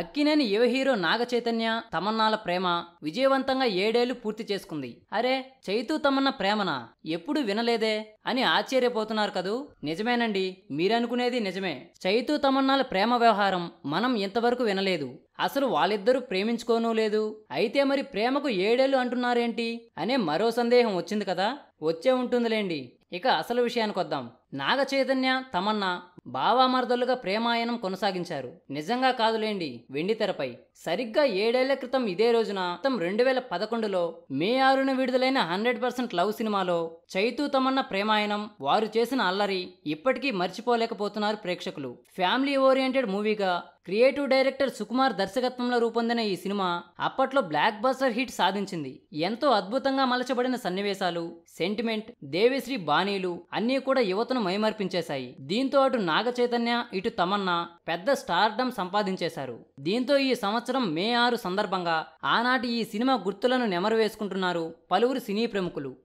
అక్కినేని యువ హీరో నాగ చైతన్య తమన్నాల ప్రేమ విజయవంతంగా ఏడేళ్లు పూర్తి చేసుకుంది అరే చైతు తమన్న ప్రేమనా ఎప్పుడు వినలేదే అని ఆశ్చర్యపోతున్నారు కదూ నిజమేనండి మీరనుకునేది నిజమే చైతు తమన్నాల ప్రేమ వ్యవహారం మనం ఇంతవరకు వినలేదు అసలు వాళ్ళిద్దరూ ప్రేమించుకోనూ లేదు అయితే మరి ప్రేమకు ఏడేళ్లు అంటున్నారేంటి అనే మరో సందేహం వచ్చింది కదా వచ్చే ఉంటుందిలేండి ఇక అసలు విషయానికి వద్దాం నాగ చైతన్య తమన్నా బావామర్దలుగా ప్రేమాయణం కొనసాగించారు నిజంగా కాదులేండి వెండితెరపై సరిగ్గా ఏడేళ్ల క్రితం ఇదే రోజున మొత్తం రెండు వేల పదకొండులో మే ఆరున విడుదలైన హండ్రెడ్ పర్సెంట్ లవ్ సినిమాలో చైతూ తమన్న ప్రేమాయణం వారు చేసిన అల్లరి ఇప్పటికీ మర్చిపోలేకపోతున్నారు ప్రేక్షకులు ఫ్యామిలీ ఓరియంటెడ్ మూవీగా క్రియేటివ్ డైరెక్టర్ సుకుమార్ దర్శకత్వంలో రూపొందిన ఈ సినిమా అప్పట్లో బ్లాక్ బస్టర్ హిట్ సాధించింది ఎంతో అద్భుతంగా మలచబడిన సన్నివేశాలు సెంటిమెంట్ దేవిశ్రీ బాణీలు అన్నీ కూడా యువతను మైమర్పించేశాయి దీంతో అటు నాగ చైతన్య ఇటు తమన్నా పెద్ద స్టార్డమ్ సంపాదించేశారు దీంతో ఈ సంవత్సరం మే ఆరు సందర్భంగా ఆనాటి ఈ సినిమా గుర్తులను నెమరు వేసుకుంటున్నారు పలువురు సినీ ప్రముఖులు